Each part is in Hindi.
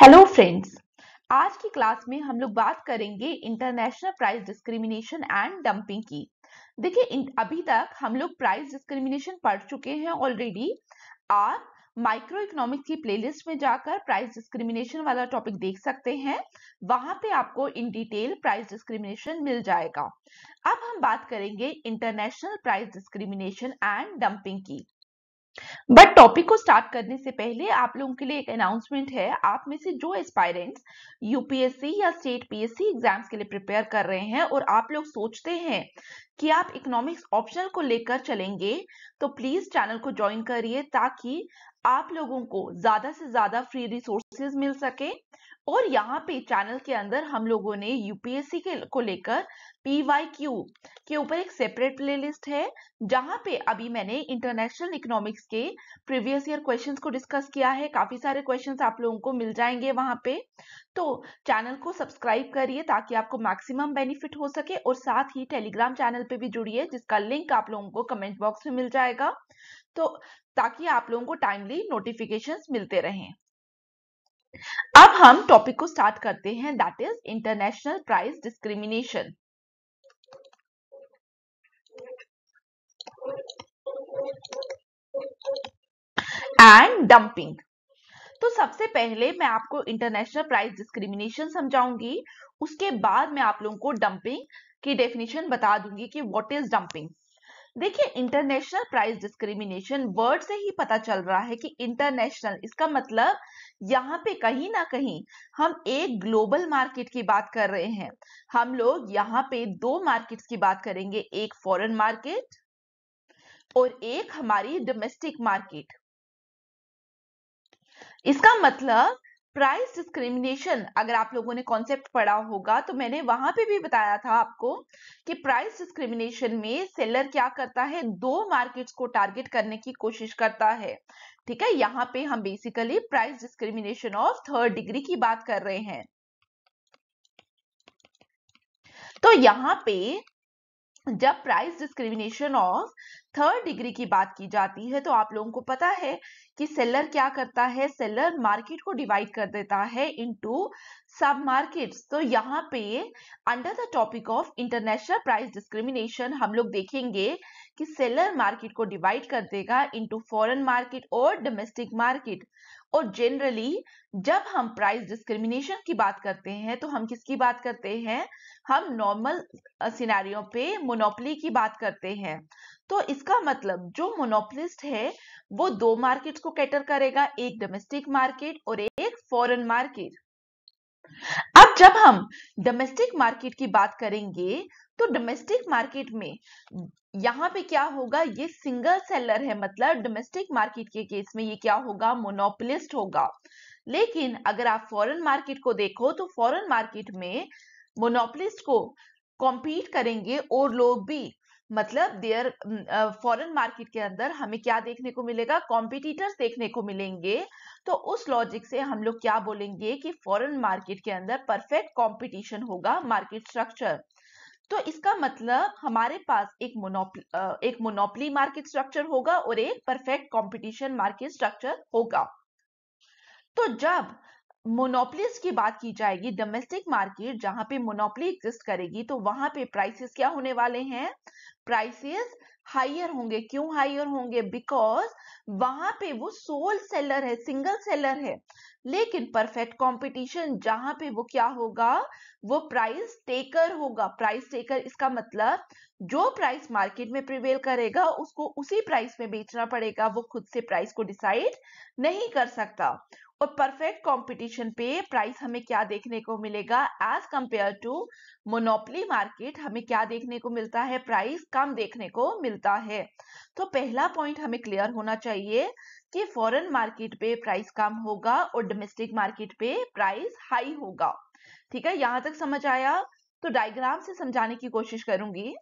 हेलो फ्रेंड्स आज की क्लास में हम लोग बात करेंगे international price discrimination and dumping की देखिए अभी तक हम लोग प्राइस डिस्क्रिमिनेशन पढ़ चुके हैं ऑलरेडी आप माइक्रो इकोनॉमिक्स की प्लेलिस्ट में जाकर प्राइस डिस्क्रिमिनेशन वाला टॉपिक देख सकते हैं वहां पे आपको इन डिटेल प्राइस डिस्क्रिमिनेशन मिल जाएगा अब हम बात करेंगे international price discrimination and dumping की बट टॉपिक को स्टार्ट करने से पहले आप लोगों के लिए एक अनाउंसमेंट है आप में से जो एस्पायरेंट्स यूपीएससी या स्टेट पीएससी एग्जाम्स के लिए प्रिपेयर कर रहे हैं और आप लोग सोचते हैं कि आप इकोनॉमिक्स ऑप्शनल को लेकर चलेंगे तो प्लीज चैनल को ज्वाइन करिए ताकि आप लोगों को ज्यादा से ज्यादा फ्री रिसोर्सेज मिल सके और यहाँ पे चैनल के अंदर हम लोगों ने यूपीएससी के को लेकर पी के ऊपर एक सेपरेट प्लेलिस्ट है जहाँ पे अभी मैंने इंटरनेशनल इकोनॉमिक्स के प्रीवियस ईयर क्वेश्चंस को डिस्कस किया है काफी सारे क्वेश्चंस आप लोगों को मिल जाएंगे वहां पे तो चैनल को सब्सक्राइब करिए ताकि आपको मैक्सिमम बेनिफिट हो सके और साथ ही टेलीग्राम चैनल पे भी जुड़िए जिसका लिंक आप लोगों को कमेंट बॉक्स में मिल जाएगा तो ताकि आप लोगों को टाइमली नोटिफिकेशन मिलते रहें अब हम टॉपिक को स्टार्ट करते हैं that is international price discrimination and dumping तो सबसे पहले मैं आपको इंटरनेशनल प्राइस डिस्क्रिमिनेशन समझाऊंगी उसके बाद मैं आप लोगों को डंपिंग की डेफिनेशन बता दूंगी कि व्हाट इज डंपिंग देखिए इंटरनेशनल प्राइस डिस्क्रिमिनेशन वर्ड से ही पता चल रहा है कि इंटरनेशनल इसका मतलब यहाँ पे कहीं ना कहीं हम एक ग्लोबल मार्केट की बात कर रहे हैं हम लोग यहाँ पे दो मार्केट्स की बात करेंगे एक फॉरेन मार्केट और एक हमारी डोमेस्टिक मार्केट इसका मतलब प्राइस डिस्क्रिमिनेशन अगर आप लोगों ने कॉन्सेप्ट पढ़ा होगा तो मैंने वहां पे भी बताया था आपको कि प्राइस डिस्क्रिमिनेशन में सेलर क्या करता है दो मार्केट्स को टारगेट करने की कोशिश करता है ठीक है यहाँ पे हम basically price discrimination of third degree की बात कर रहे हैं तो यहाँ पे जब price discrimination of third degree की बात की जाती है तो आप लोगों को पता है कि सेलर क्या करता है सेलर मार्केट को डिवाइड कर देता है इनटू सब मार्केट्स तो यहाँ पे under the topic of international price discrimination हम लोग देखेंगे कि सेलर मार्केट को डिवाइड कर देगा इनटू फॉरेन मार्केट और डोमेस्टिक मार्केट और जनरली जब हम प्राइस डिस्क्रिमिनेशन की बात करते हैं तो हम किसकी बात करते हैं हम नॉर्मल सिनारियों पे मोनोपली की बात करते हैं तो इसका मतलब जो मोनोपलिस्ट है वो दो मार्केट्स को कैटर करेगा एक डोमेस्टिक मार्केट और एक फॉरेन मार्केट अब जब हम डोमेस्टिक मार्केट की बात करेंगे तो डोमेस्टिक मार्केट में यहाँ पे क्या होगा ये सिंगल सेलर है मतलब डोमेस्टिक मार्केट के केस में ये क्या होगा मोनोपोलिस्ट होगा लेकिन अगर आप फॉरेन मार्केट को देखो तो फॉरेन मार्केट में मोनोपोलिस्ट को कॉम्पीट करेंगे और लोग भी मतलब देयर फॉरेन मार्केट के अंदर हमें क्या देखने को मिलेगा कॉम्पिटिटर्स देखने को मिलेंगे तो उस लॉजिक से हम लोग क्या बोलेंगे कि फॉरेन मार्केट के अंदर परफेक्ट कॉम्पिटिशन होगा मार्केट स्ट्रक्चर तो इसका मतलब हमारे पास एक मोनोपली एक मोनोपली मार्केट स्ट्रक्चर होगा और एक परफेक्ट कंपटीशन मार्केट स्ट्रक्चर होगा तो जब मोनोपलीज की बात की जाएगी डोमेस्टिक मार्केट जहां पे मोनोपली एग्जिस्ट करेगी तो वहां पे प्राइसेस क्या होने वाले हैं प्राइसेस हाइयर होंगे क्यों हाइयर होंगे बिकॉज वहां पे वो सोल सेलर है सिंगल सेलर है लेकिन परफेक्ट कंपटीशन जहां पे वो क्या होगा वो प्राइस टेकर होगा प्राइस टेकर इसका मतलब जो प्राइस मार्केट में प्रिवेल करेगा उसको उसी प्राइस में बेचना पड़ेगा वो खुद से प्राइस को डिसाइड नहीं कर सकता और परफेक्ट कंपटीशन पे प्राइस हमें क्या देखने को मिलेगा as compare to monopoly market हमें क्या देखने को मिलता है प्राइस कम देखने को मिलता है तो पहला पॉइंट हमें क्लियर होना चाहिए कि फॉरेन मार्केट पे प्राइस कम होगा और डोमेस्टिक मार्केट पे प्राइस हाई होगा ठीक है यहां तक समझ आया तो डायग्राम से समझाने की कोशिश करूंगी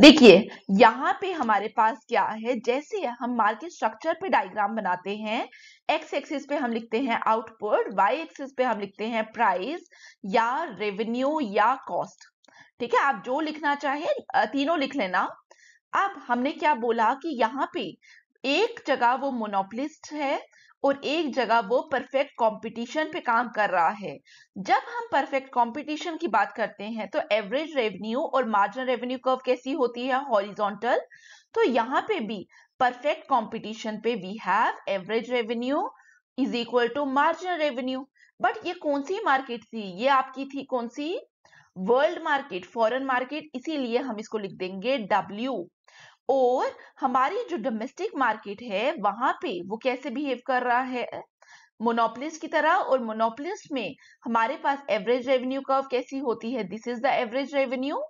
देखिए यहाँ पे हमारे पास क्या है जैसे हम मार्केट स्ट्रक्चर पे डायग्राम बनाते हैं एक्स एक्सिस पे हम लिखते हैं आउटपुट वाई एक्सिस पे हम लिखते हैं प्राइस या रेवेन्यू या कॉस्ट ठीक है आप जो लिखना चाहे तीनों लिख लेना अब हमने क्या बोला कि यहाँ पे एक जगह वो मोनोपलिस्ट है और एक जगह वो परफेक्ट कंपटीशन पे काम कर रहा है जब हम परफेक्ट कंपटीशन की बात करते हैं तो एवरेज रेवेन्यू और मार्जिन रेवेन्यू कर्व कैसी होती है हॉरिजॉन्टल तो यहाँ पे भी परफेक्ट कंपटीशन पे we have average revenue is equal to margin revenue but ये कौन सी मार्केट थी ये आपकी थी कौन सी वर्ल्ड मार्केट फॉरेन मार्केट इसीलिए हम इसको लिख देंगे डब्ल्यू और हमारी जो डोमेस्टिक मार्केट है वहां पे वो कैसे बिहेव कर रहा है मोनोपोलिस्ट की तरह और मोनोपोलिस्ट में हमारे पास एवरेज रेवेन्यू कर्व कैसी होती है this is the average revenue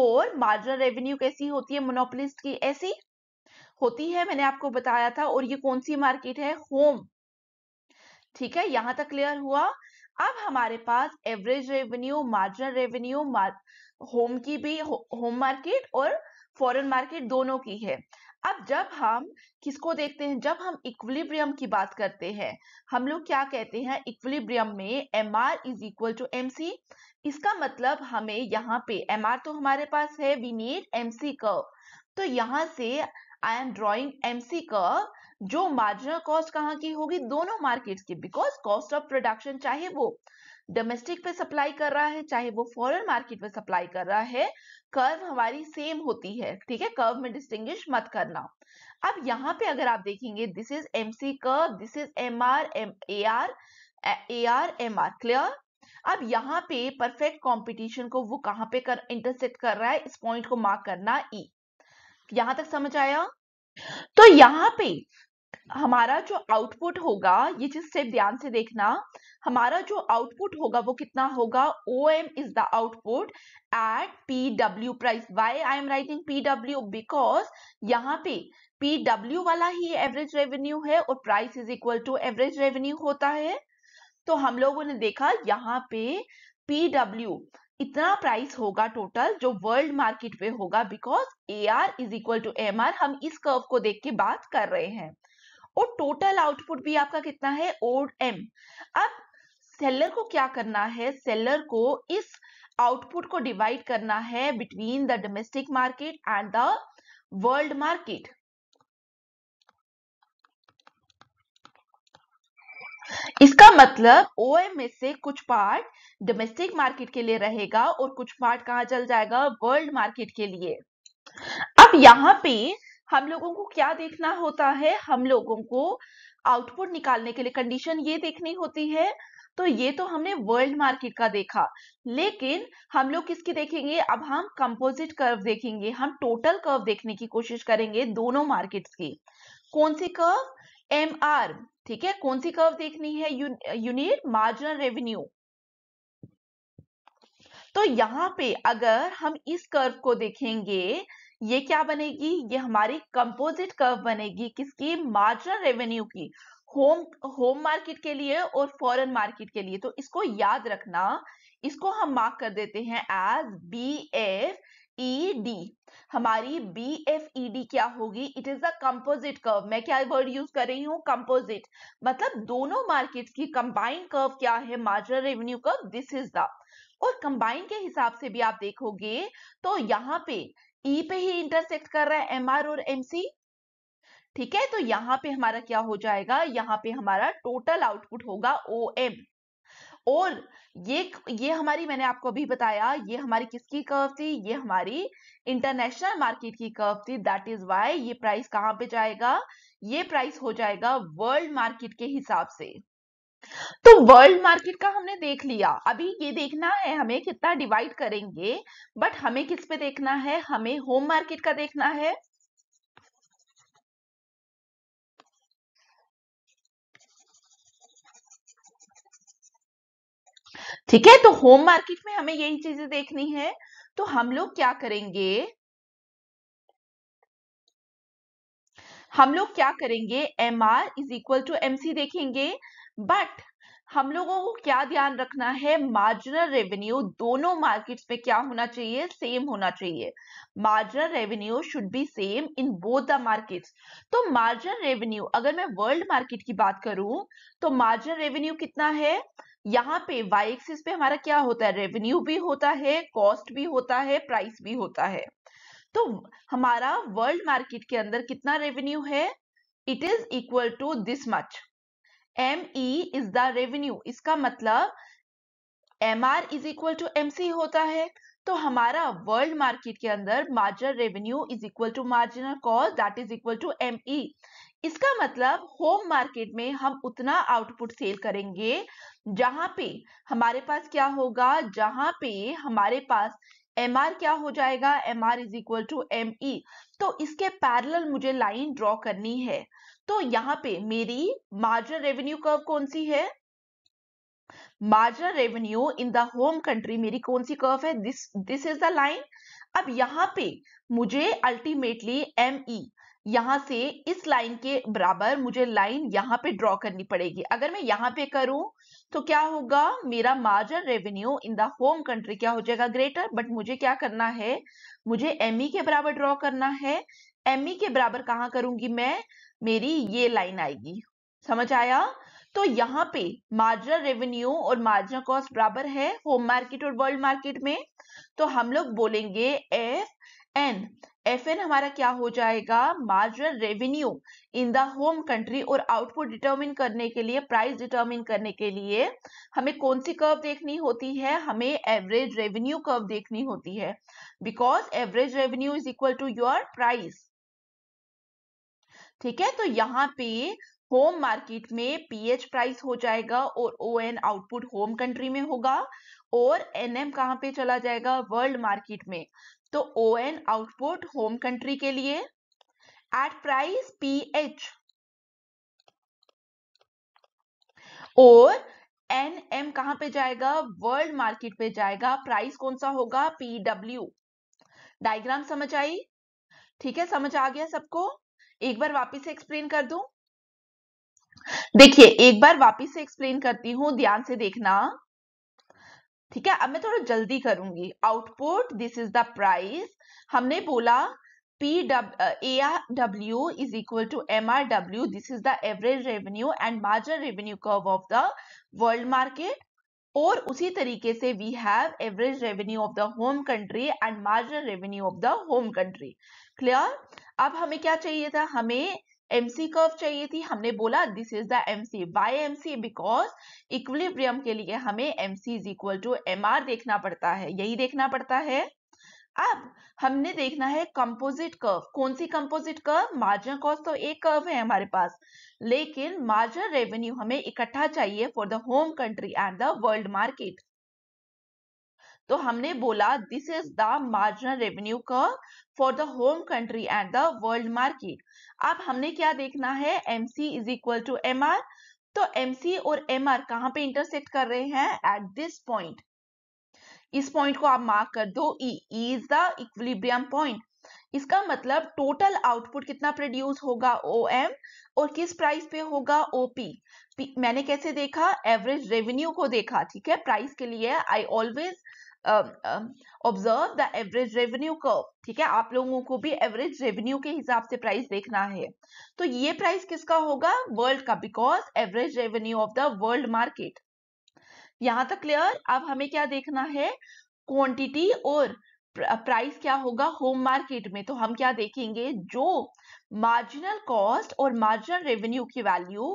और मार्जिनल रेवेन्यू कैसी होती है मोनोपलिस्ट की ऐसी होती है मैंने आपको बताया था और ये कौन सी मार्केट है होम ठीक है यहां तक क्लियर हुआ अब हमारे पास average revenue marginal revenue home की भी होम मार्केट और फॉरेन मार्केट दोनों की है अब जब हम किसको देखते हैं जब हम इक्विलिब्रियम की बात करते हैं हम लोग क्या कहते हैं इक्विलिब्रियम में M R is equal to M C इसका मतलब हमें यहाँ पे एम आर तो हमारे पास है we need M C curve तो यहाँ से I am drawing M C curve जो मार्जिनल कॉस्ट कहाँ की होगी दोनों मार्केट्स की बिकॉज कॉस्ट ऑफ प्रोडक्शन चाहे वो डोमेस्टिक पे सप्लाई कर रहा है चाहे वो फॉरेन मार्केट पे सप्लाई कर रहा है कर्व हमारी सेम होती है ठीक है कर्व में डिस्टिंग्विश मत करना अब यहाँ पे अगर आप देखेंगे this is M C curve this is M R M A R A R M R clear अब यहाँ पे परफेक्ट कॉम्पिटिशन को वो कहाँ पे कर इंटरसेक्ट कर रहा है इस पॉइंट को मार्क करना ई e. यहां तक समझ आया तो यहाँ पे हमारा जो आउटपुट होगा ये चीज से ध्यान से देखना हमारा जो आउटपुट होगा वो कितना होगा O M is the output at P W price why I am writing P W because यहाँ पे पी डब्ल्यू वाला ही एवरेज रेवेन्यू है और price is equal to average revenue होता है तो हम लोगों ने देखा यहाँ पे पी डब्ल्यू इतना प्राइस होगा टोटल जो वर्ल्ड मार्केट पे होगा because A R is equal to M R हम इस कर्व को देख के बात कर रहे हैं और टोटल आउटपुट भी आपका कितना है ओ एम अब सेलर को क्या करना है सेलर को इस आउटपुट को डिवाइड करना है between the domestic market and the world market इसका मतलब ओ में से कुछ पार्ट डोमेस्टिक मार्केट के लिए रहेगा और कुछ पार्ट कहां चल जाएगा वर्ल्ड मार्केट के लिए अब यहां पे हम लोगों को क्या देखना होता है हम लोगों को आउटपुट निकालने के लिए कंडीशन ये देखनी होती है तो ये तो हमने वर्ल्ड मार्केट का देखा लेकिन हम लोग किसकी देखेंगे अब हम कंपोजिट कर्व देखेंगे हम टोटल कर्व देखने की कोशिश करेंगे दोनों मार्केट्स की कौन सी कर्व एम आर ठीक है कौन सी कर्व देखनी है यूनिट मार्जिनल रेवेन्यू तो यहाँ पे अगर हम इस कर्व को देखेंगे ये क्या बनेगी ये हमारी कंपोजिट कर्व बनेगी किसकी मार्जिनल रेवेन्यू की होम होम मार्केट के लिए और फॉरेन मार्केट के लिए तो इसको याद रखना इसको हम मार्क कर देते हैं as B F E D हमारी बी एफ ई डी क्या होगी it is a composite curve मैं क्या वर्ड यूज कर रही हूँ कंपोजिट मतलब दोनों मार्केट्स की कंबाइंड कर्व क्या है marginal revenue curve this is the और कंबाइन के हिसाब से भी आप देखोगे तो यहाँ पे ई e पे ही इंटरसेक्ट कर रहा है एम आर और एम सी ठीक है तो यहाँ पे हमारा क्या हो जाएगा यहाँ पे हमारा टोटल आउटपुट होगा ओ एम और ये ये हमारी मैंने आपको अभी बताया ये हमारी किसकी कर्व थी ये हमारी इंटरनेशनल मार्केट की कर्व थी दैट इज वाई ये प्राइस कहाँ पे जाएगा ये प्राइस हो जाएगा वर्ल्ड मार्केट के हिसाब से तो वर्ल्ड मार्केट का हमने देख लिया अभी ये देखना है हमें कितना डिवाइड करेंगे बट हमें किस पे देखना है हमें होम मार्केट का देखना है ठीक है तो होम मार्केट में हमें यही चीजें देखनी है तो हम लोग क्या करेंगे हम लोग क्या करेंगे M R is equal to M C देखेंगे बट हम लोगों को क्या ध्यान रखना है मार्जिनल रेवेन्यू दोनों मार्केट्स में क्या होना चाहिए सेम होना चाहिए marginal revenue should be same in both the markets तो मार्जिनल रेवेन्यू अगर मैं वर्ल्ड मार्केट की बात करूं तो मार्जिनल रेवेन्यू कितना है यहाँ पे वाई एक्सिस पे हमारा क्या होता है रेवेन्यू भी होता है कॉस्ट भी होता है प्राइस भी होता है तो हमारा वर्ल्ड मार्केट के अंदर कितना रेवेन्यू है it is equal to this much M E is the revenue इसका मतलब M R is equal to M C होता है तो हमारा वर्ल्ड मार्केट के अंदर marginal revenue is equal to marginal cost that is equal to M E इसका मतलब होम मार्केट में हम उतना आउटपुट सेल करेंगे जहां पे हमारे पास क्या होगा जहां पे हमारे पास एम आर क्या हो जाएगा M R is equal to M E तो इसके पैरल मुझे लाइन ड्रॉ करनी है तो यहाँ पे मेरी मार्जिनल रेवेन्यू कर्व कौन सी है marginal revenue in the home country मेरी कौन सी कर्व है this this is the line अब यहाँ पे मुझे अल्टीमेटली एम ई यहां से इस लाइन के बराबर मुझे लाइन यहाँ पे ड्रॉ करनी पड़ेगी अगर मैं यहाँ पे करूं तो क्या होगा मेरा margin revenue in the home country क्या हो जाएगा ग्रेटर बट मुझे क्या करना है मुझे एम e के बराबर ड्रॉ करना है एम e के बराबर कहाँ करूंगी मैं मेरी ये लाइन आएगी समझ आया तो यहाँ पे मार्जिनल रेवेन्यू और मार्जिनल कॉस्ट बराबर है होम मार्केट और वर्ल्ड मार्केट में तो हम लोग बोलेंगे एफ एन एफ एन हमारा क्या हो जाएगा marginal revenue in the home country और आउटपुट डिटरमिन करने के लिए प्राइस डिटरमिन करने के लिए हमें कौन सी कर्व देखनी होती है हमें एवरेज रेवेन्यू कर्व देखनी होती है because average revenue is equal to your price ठीक है तो यहाँ पे होम मार्केट में पीएच प्राइस हो जाएगा और O N output home country में होगा और एन एम कहाँ पे चला जाएगा वर्ल्ड मार्केट में तो O N output home country के लिए एट प्राइस पी एच और एन एम कहां पे जाएगा वर्ल्ड मार्केट पे जाएगा प्राइस कौन सा होगा पी डब्ल्यू डायग्राम समझ आई ठीक है समझ आ गया सबको एक बार वापस से एक्सप्लेन कर दू देखिए एक बार वापस से एक्सप्लेन करती हूं ध्यान से देखना ठीक है अब मैं थोड़ा जल्दी करूंगी output this is the price हमने बोला P A R W is equal to M R W this is the average revenue and marginal revenue curve of the world market और उसी तरीके से we have average revenue of the home country and marginal revenue of the home country clear अब हमें क्या चाहिए था हमें एमसी कर्व चाहिए थी हमने बोला this is the MC C why M because equilibrium के लिए हमें MC is equal to M R देखना पड़ता है यही देखना पड़ता है अब हमने देखना है कंपोजिट कर्व कौन सी कंपोजिट कर्व मार्जिन कॉस्ट तो एक कर्व है हमारे पास लेकिन मार्जिन रेवेन्यू हमें इकट्ठा चाहिए for the home country and the world market तो हमने बोला this is the marginal revenue curve for the home country and the world market अब हमने क्या देखना है M C is equal to M R तो एम सी और एम आर कहां पर इंटरसेक्ट कर रहे हैं एट दिस पॉइंट इस पॉइंट को आप मार्क कर दो E is the equilibrium point इसका मतलब टोटल आउटपुट कितना प्रोड्यूस होगा ओ एम और किस प्राइस पे होगा ओपी मैंने कैसे देखा एवरेज रेवेन्यू को देखा ठीक है प्राइस के लिए I always observe the average revenue curve ठीक है आप लोगों को भी एवरेज रेवेन्यू के हिसाब से प्राइस देखना है तो ये प्राइस किसका होगा वर्ल्ड का because average revenue of the world market यहां तक क्लियर अब हमें क्या देखना है क्वांटिटी और प्राइस uh, क्या होगा होम मार्केट में तो हम क्या देखेंगे जो मार्जिनल कॉस्ट और मार्जिनल रेवेन्यू की वैल्यू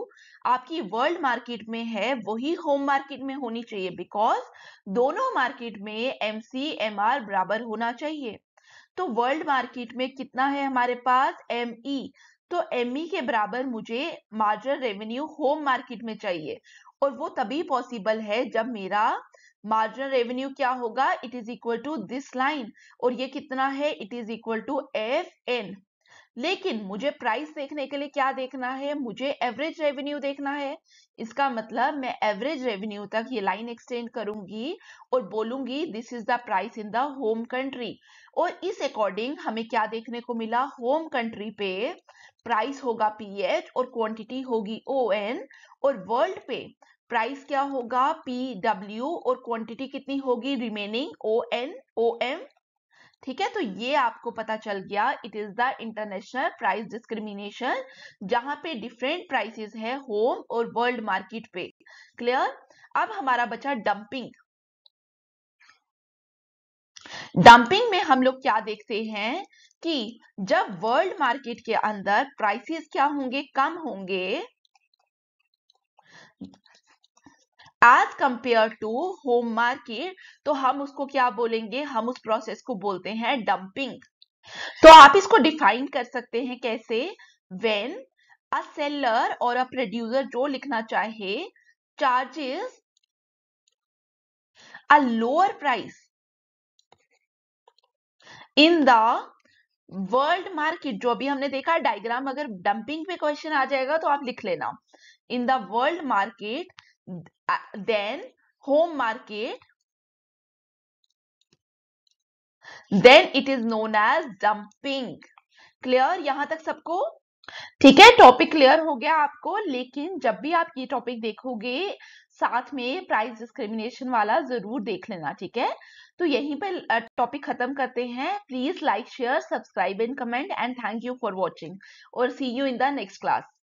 आपकी वर्ल्ड मार्केट में है वही होम मार्केट में होनी चाहिए बिकॉज दोनों मार्केट में एम सी एम आर बराबर होना चाहिए तो वर्ल्ड मार्केट में कितना है हमारे पास एम ई e, तो एम e के बराबर मुझे मार्जिनल रेवेन्यू होम मार्केट में चाहिए और वो तभी पॉसिबल है जब मेरा मार्जिनल रेवेन्यू क्या होगा it is equal to this line और ये कितना है it is equal to F N लेकिन मुझे प्राइस देखने के लिए क्या देखना है मुझे एवरेज रेवेन्यू देखना है इसका मतलब मैं एवरेज रेवेन्यू तक ये लाइन एक्सटेंड करूंगी और बोलूंगी this is the price in the home country और इस अकॉर्डिंग हमें क्या देखने को मिला होम कंट्री पे प्राइस होगा पीएच और क्वांटिटी होगी ओ एन और वर्ल्ड पे प्राइस क्या होगा पी डब्ल्यू और क्वांटिटी कितनी होगी remaining O N O M ठीक है तो ये आपको पता चल गया it is the international price discrimination जहां पे डिफरेंट प्राइसेस है होम और वर्ल्ड मार्केट पे क्लियर अब हमारा बचा डंपिंग डंपिंग में हम लोग क्या देखते हैं कि जब वर्ल्ड मार्केट के अंदर प्राइसेस क्या होंगे कम होंगे as compare to home market तो हम उसको क्या बोलेंगे हम उस प्रोसेस को बोलते हैं डंपिंग तो आप इसको डिफाइन कर सकते हैं कैसे वेन अ सेलर और अ प्रोड्यूसर जो लिखना चाहे charges a lower price in the world market जो अभी हमने देखा डायग्राम अगर डंपिंग पे क्वेश्चन आ जाएगा तो आप लिख लेना in the world market Uh, then home market then it is known as dumping clear यहां तक सबको ठीक है टॉपिक क्लियर हो गया आपको लेकिन जब भी आप ये टॉपिक देखोगे साथ में प्राइस डिस्क्रिमिनेशन वाला जरूर देख लेना ठीक है तो यहीं पे टॉपिक खत्म करते हैं please like share subscribe and comment and thank you for watching और see you in the next class